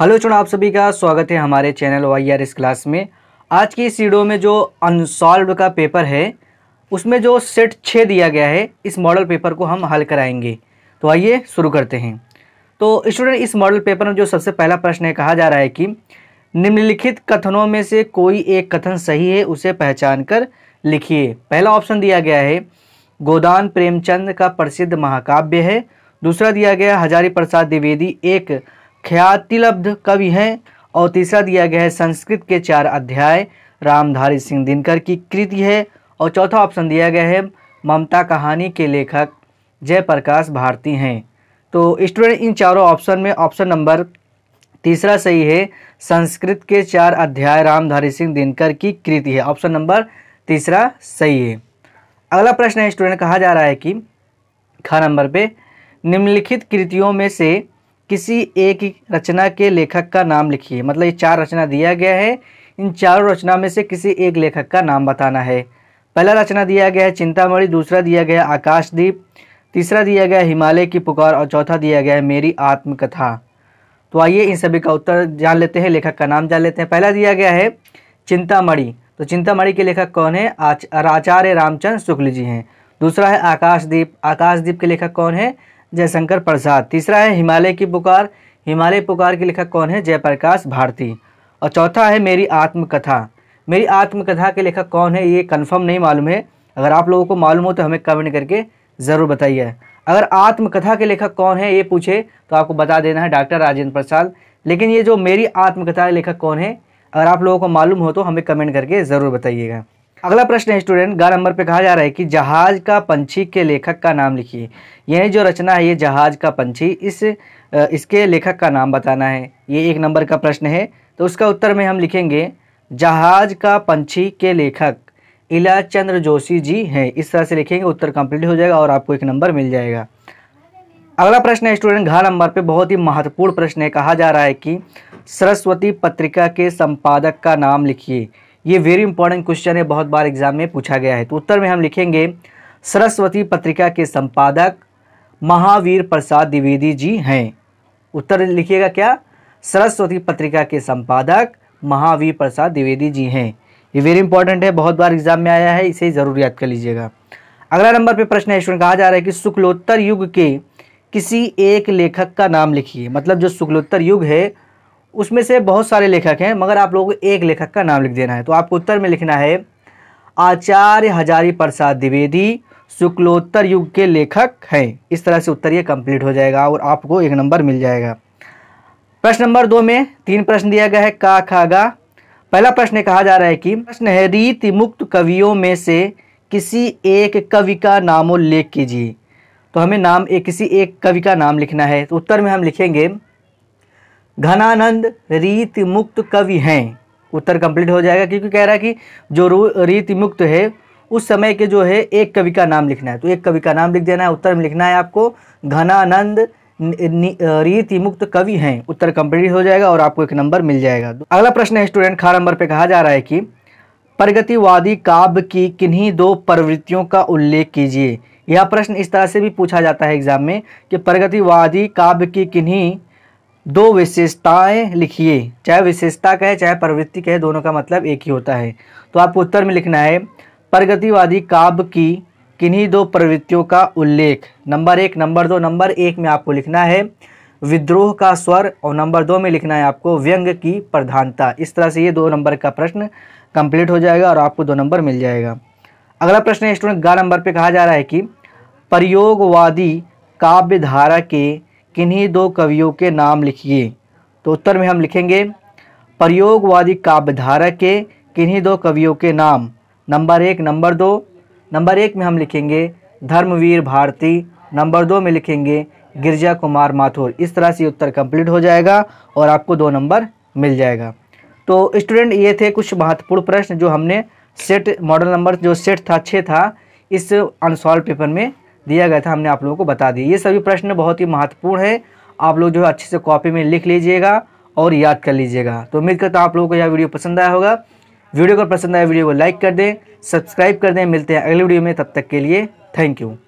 hello चुनाव आप सभी का स्वागत है हमारे चैनल वाई आर क्लास में आज की इस वीडियो में जो अनसॉल्व का पेपर है उसमें जो सेट छः दिया गया है इस मॉडल पेपर को हम हल कराएंगे तो आइए शुरू करते हैं तो स्टूडेंट इस मॉडल पेपर में जो सबसे पहला प्रश्न है कहा जा रहा है कि निम्नलिखित कथनों में से कोई एक कथन सही है उसे पहचान कर लिखिए पहला ऑप्शन दिया गया है गोदान प्रेमचंद का प्रसिद्ध महाकाव्य है दूसरा दिया गया हजारी प्रसाद द्विवेदी एक ख्यातिलब्ध कवि हैं और तीसरा दिया गया है संस्कृत के चार अध्याय रामधारी सिंह दिनकर की कृति है और चौथा ऑप्शन दिया गया है ममता कहानी के लेखक जयप्रकाश भारती हैं तो स्टूडेंट इन चारों ऑप्शन में ऑप्शन नंबर तीसरा सही है संस्कृत के चार अध्याय रामधारी सिंह दिनकर की कृति है ऑप्शन नंबर तीसरा सही है अगला प्रश्न है स्टूडेंट कहा जा रहा है कि ख नंबर पे निम्नलिखित कृतियों में से किसी एक रचना के लेखक का नाम लिखिए मतलब ये चार रचना दिया गया है इन चारों रचना में से किसी एक लेखक का नाम बताना है पहला रचना दिया गया है चिंतामणि दूसरा दिया गया आकाशदीप तीसरा दिया गया हिमालय की पुकार और चौथा दिया गया है मेरी आत्मकथा तो आइए इन सभी का उत्तर जान लेते हैं लेखक का नाम जान लेते हैं पहला दिया गया है चिंतामणि तो चिंतामणि के लेखक कौन है आचार्य रामचंद्र शुक्ल जी हैं दूसरा है आकाशदीप आकाशदीप के लेखक कौन है जयशंकर प्रसाद तीसरा है हिमालय की पुकार हिमालय पुकार के लेखक कौन है जयप्रकाश भारती और चौथा है मेरी आत्मकथा मेरी आत्मकथा के लेखक कौन है ये कन्फर्म नहीं मालूम है अगर आप लोगों को मालूम हो तो हमें कमेंट करके ज़रूर बताइए अगर आत्मकथा के लेखक कौन है ये पूछे तो आपको बता देना है डॉक्टर राजेंद्र प्रसाद लेकिन ये जो मेरी आत्मकथा के लेखक कौन है अगर आप लोगों को मालूम हो तो हमें कमेंट करके ज़रूर बताइएगा अगला प्रश्न है स्टूडेंट गा नंबर पे कहा जा रहा है कि जहाज का पंछी के लेखक का नाम लिखिए यह जो रचना है ये जहाज का पंछी इस इसके लेखक का नाम बताना है ये एक नंबर का प्रश्न है तो उसका उत्तर में हम लिखेंगे जहाज का पंछी के लेखक इला चंद्र जोशी जी हैं इस तरह से लिखेंगे उत्तर कंप्लीट हो जाएगा और आपको एक नंबर मिल जाएगा अगला प्रश्न है स्टूडेंट घा नंबर पे बहुत ही महत्वपूर्ण प्रश्न है कहा जा रहा है कि सरस्वती पत्रिका के संपादक का नाम लिखिए ये वेरी इंपॉर्टेंट क्वेश्चन है बहुत बार एग्जाम में पूछा गया है तो उत्तर में हम लिखेंगे सरस्वती पत्रिका के संपादक महावीर प्रसाद द्विवेदी जी हैं उत्तर लिखिएगा क्या सरस्वती पत्रिका के संपादक महावीर प्रसाद द्विवेदी जी हैं ये वेरी इंपॉर्टेंट है बहुत बार एग्जाम में आया है इसे ज़रूर याद कर लीजिएगा अगला नंबर पे प्रश्न है इसमें कहा जा रहा है कि शुक्लोत्तर युग के किसी एक लेखक का नाम लिखिए मतलब जो शुक्लोत्तर युग है उसमें से बहुत सारे लेखक हैं मगर आप लोगों को एक लेखक का नाम लिख देना है तो आपको उत्तर में लिखना है आचार्य हजारी प्रसाद द्विवेदी शुक्लोत्तर युग के लेखक हैं इस तरह से उत्तर ये कंप्लीट हो जाएगा और आपको एक नंबर मिल जाएगा प्रश्न नंबर दो में तीन प्रश्न दिया गया है का खागा पहला प्रश्न कहा जा रहा है कि प्रश्न है रीति मुक्त कवियों में से किसी एक कवि का नामोल्लेख कीजिए तो हमें नाम एक किसी एक कवि का नाम लिखना है तो उत्तर में हम लिखेंगे घनानंद रीत मुक्त कवि हैं उत्तर कंप्लीट हो जाएगा क्योंकि कह रहा है कि जो रीति मुक्त है उस समय के जो है एक कवि का नाम लिखना है तो एक कवि का नाम लिख देना है उत्तर में लिखना है आपको घनानंद रीति मुक्त कवि हैं उत्तर कंप्लीट हो जाएगा और आपको एक नंबर मिल जाएगा तो अगला प्रश्न है स्टूडेंट खा नंबर पे कहा जा रहा है कि प्रगतिवादी काव्य की किन्हीं दो प्रवृत्तियों का उल्लेख कीजिए यह प्रश्न इस तरह से भी पूछा जाता है एग्जाम में कि प्रगतिवादी काव्य की किन्हीं दो विशेषताएं लिखिए चाहे विशेषता कहे चाहे प्रवृत्ति कहे दोनों का मतलब एक ही होता है तो आपको उत्तर में लिखना है प्रगतिवादी काव्य की किन्हीं दो प्रवृत्तियों का उल्लेख नंबर एक नंबर दो नंबर एक में आपको लिखना है विद्रोह का स्वर और नंबर दो में लिखना है आपको व्यंग की प्रधानता इस तरह से ये दो नंबर का प्रश्न कंप्लीट हो जाएगा और आपको दो नंबर मिल जाएगा अगला प्रश्न स्टूडेंट ग्यारह नंबर पे कहा जा रहा है कि प्रयोगवादी काव्य धारा के किन्हीं दो कवियों के नाम लिखिए तो उत्तर में हम लिखेंगे प्रयोगवादी काव्यधारा के किन्हीं दो कवियों के नाम नंबर एक नंबर दो नंबर एक में हम लिखेंगे धर्मवीर भारती नंबर दो में लिखेंगे गिरजा कुमार माथुर इस तरह से उत्तर कंप्लीट हो जाएगा और आपको दो नंबर मिल जाएगा तो स्टूडेंट ये थे कुछ महत्वपूर्ण प्रश्न जो हमने सेट मॉडल नंबर जो सेट था छः था इस अनसॉल्व पेपर में दिया गया था हमने आप लोगों को बता दिया ये सभी प्रश्न बहुत ही महत्वपूर्ण है आप लोग जो है अच्छे से कॉपी में लिख लीजिएगा और याद कर लीजिएगा तो उम्मीद करता हूँ आप लोगों को यह वीडियो पसंद आया होगा वीडियो को पसंद आया वीडियो को लाइक कर दें सब्सक्राइब कर दें मिलते हैं अगले वीडियो में तब तक के लिए थैंक यू